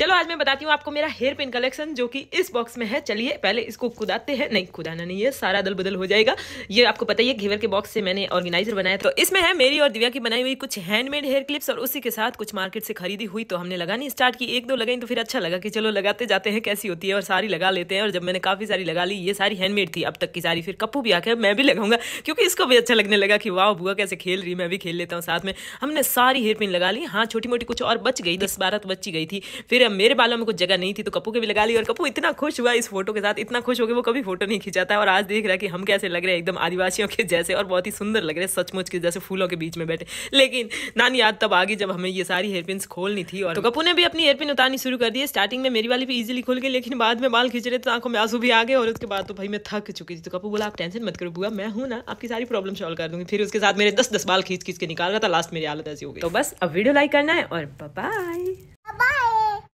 चलो आज मैं बताती हूँ आपको मेरा हेयर पिन कलेक्शन जो कि इस बॉक्स में है चलिए पहले इसको कुदाते हैं नहीं खुदाना नहीं है सारा दल बदल हो जाएगा ये आपको पता ही है घेवर के बॉक्स से मैंने ऑर्गेनाइजर बनाया तो इसमें है मेरी और दिव्या की बनाई हुई कुछ हैंडमेड हेयर क्लिप्स और उसी के साथ कुछ मार्केट से खरीदी हुई तो हमने लगानी स्टार्ट की एक दो लगाई तो फिर अच्छा लगा कि चलो लगाते जाते हैं कैसी होती है और सारी लगा लेते हैं और जब मैंने काफ़ी सारी लगा ली ये सारी हैंडमेड थी अब तक की सारी फिर कप्पू भी आके मैं भी लगाऊंगा क्योंकि इसको भी अच्छा लगने लगा कि वाह बुआ कैसे खेल रही मैं भी खेल लेता हूँ साथ में हमने सारी हेयर पिन लगा ली हाँ छोटी मोटी कुछ और बच गई दस बारह तो बची गई थी फिर मेरे मेरे बालों में कुछ जगह नहीं थी तो कपू के भी लगा ली और कपू इतना खुश हुआ इस फोटो के साथ इतना खुश हो गया वो कभी फोटो नहीं खिंचाता और आज देख रहा है कि हम कैसे लग रहे हैं एकदम आदिवासियों के जैसे और बहुत ही सुंदर लग रहे हैं सचमुच के जैसे फूलों के बीच में बैठे लेकिन नानी याद तब आगे जब हमें ये सारी हेयरपिन खोलनी थी और तो कपू ने भी अपनी हेयरपिन उतारनी शुरू कर दी स्टार्टिंग में मेरी वाली भी इजिली खुल गई लेकिन बाद में बाल खींच रहे तो आंखों में आंसू भी आ गए और उसके बाद तो भाई मैं थक चुकी थी तो कपू बोला आप टेंशन मत करो बुआ मैं हूँ ना आपकी सारी प्रॉब्लम सॉल्व कर दूंगी फिर उसके साथ मेरे दस दस बाल खींच खींच के निकाल रहा था लास्ट मेरी हालत ऐसी हो गई तो बस अब वीडियो लाइक करना है और बाय